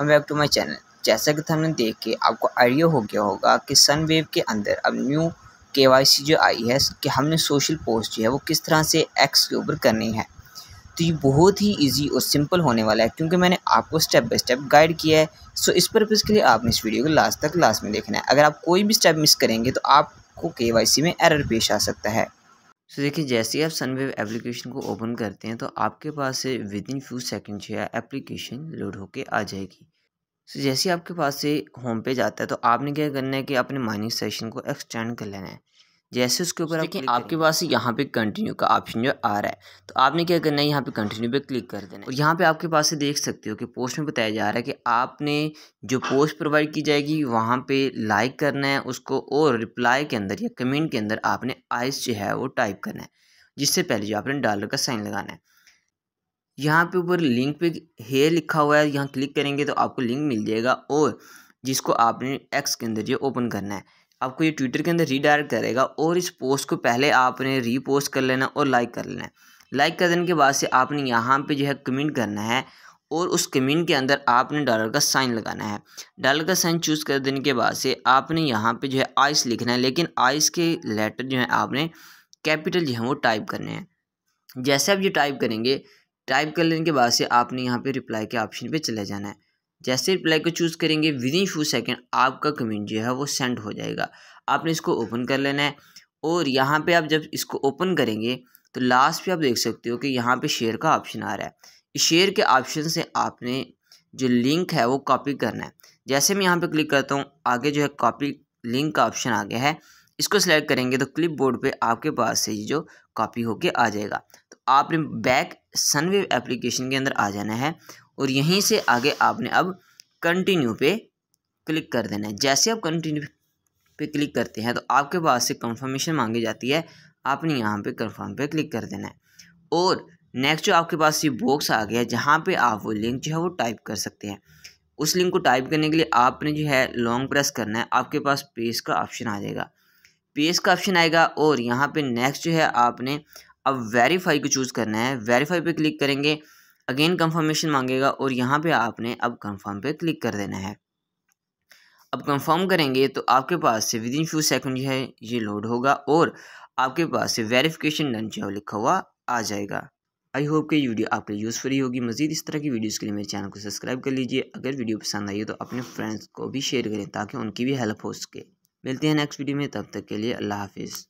come back to my channel जैसा कि हमने देख के आपको आइडिया हो गया होगा कि सन वेव के अंदर अब न्यू के जो आई है कि हमने सोशल पोस्ट जो है वो किस तरह से एक्स के ऊपर करनी है तो ये बहुत ही इजी और सिंपल होने वाला है क्योंकि मैंने आपको स्टेप बाय स्टेप गाइड किया है सो इस पर्पज़ के लिए आपने इस वीडियो को लास्ट तक लास्ट में देखना है अगर आप कोई भी स्टेप मिस करेंगे तो आपको के में एरर पेश आ सकता है सो so, देखिए जैसे ही आप सनवेव एप्लीकेशन को ओपन करते हैं तो आपके पास विद इन फ्यू सेकेंड जो है एप्लीकेशन लोड होके आ जाएगी सो जैसे ही आपके पास से होम पेज आता है तो आपने क्या करना है कि अपने माइनिंग सेशन को एक्सटेंड कर लेना है जैसे उसके ऊपर देखिए आपके पास यहाँ पे कंटिन्यू का ऑप्शन जो आ रहा है तो आपने क्या करना है यहाँ पे कंटिन्यू पे क्लिक कर देना है और यहाँ पे आपके पास से देख सकते हो कि पोस्ट में बताया जा रहा है कि आपने जो पोस्ट प्रोवाइड की जाएगी वहाँ पे लाइक करना है उसको और रिप्लाई के अंदर या कमेंट के अंदर आपने आइस जो है वो टाइप करना है जिससे पहले जो आपने डॉलर का साइन लगाना है यहाँ पे ऊपर लिंक पे हेयर लिखा हुआ है यहाँ क्लिक करेंगे तो आपको लिंक मिल जाएगा और जिसको आपने एक्स के अंदर ये ओपन करना है आपको ये ट्विटर के अंदर रीडायरेक्ट करेगा और इस पोस्ट को पहले आपने रीपोस्ट कर लेना और लाइक कर लेना है लाइक कर देने के बाद से आपने यहाँ पे जो है कमेंट करना है और उस कमेंट के अंदर आपने डॉलर का साइन लगाना है डॉलर का साइन चूज़ कर देने के बाद से आपने यहाँ पे जो है आइस लिखना है लेकिन आइस के लेटर जो है आपने कैपिटल जो है वो टाइप करने हैं जैसे आप ये टाइप करेंगे टाइप कर लेने के बाद से आपने यहाँ पे रिप्लाई के ऑप्शन पे चले जाना है जैसे रिप्लाई को चूज़ करेंगे विद इन फ्यू सेकेंड आपका कमेंट जो है वो सेंड हो जाएगा आपने इसको ओपन कर लेना है और यहाँ पे आप जब इसको ओपन करेंगे तो लास्ट पे आप देख सकते हो कि यहाँ पे शेयर का ऑप्शन आ रहा है इस शेयर के ऑप्शन से आपने जो लिंक है वो कॉपी करना है जैसे मैं यहाँ पे क्लिक करता हूँ आगे जो है कॉपी लिंक का ऑप्शन आ गया है इसको सेलेक्ट करेंगे तो क्लिपबोर्ड पे आपके पास से ये जो कॉपी होके आ जाएगा आपने बैक सनवेव एप्लीकेशन के अंदर आ जाना है और यहीं से आगे आपने अब कंटिन्यू पे क्लिक कर देना है जैसे आप कंटिन्यू पे क्लिक करते हैं तो आपके पास से कंफर्मेशन मांगी जाती है आपने यहाँ पे कंफर्म पे क्लिक कर देना है और नेक्स्ट जो आपके पास ये बॉक्स आ गया जहाँ पे आप वो लिंक जो है वो टाइप कर सकते हैं उस लिंक को टाइप करने के लिए आपने जो है लॉन्ग प्रेस करना है आपके पास पेज का ऑप्शन आ जाएगा पेज का ऑप्शन आएगा और यहाँ पे नेक्स्ट जो है आपने अब वेरीफाई को चूज़ करना है वेरीफाई पे क्लिक करेंगे अगेन कंफर्मेशन मांगेगा और यहाँ पे आपने अब कंफर्म पे क्लिक कर देना है अब कंफर्म करेंगे तो आपके पास से विद इन फ्यू सेकंड जो है ये लोड होगा और आपके पास से वेरिफिकेशन डन जो लिखा हुआ आ जाएगा आई होप कि ये वीडियो आपके लिए यूज़फुल होगी मजीद इस तरह की वीडियोस के लिए मेरे चैनल को सब्सक्राइब कर लीजिए अगर वीडियो पसंद आई हो तो अपने फ्रेंड्स को भी शेयर करें ताकि उनकी भी हेल्प हो सके मिलते हैं नेक्स्ट वीडियो में तब तक के लिए अल्लाह हाफिज़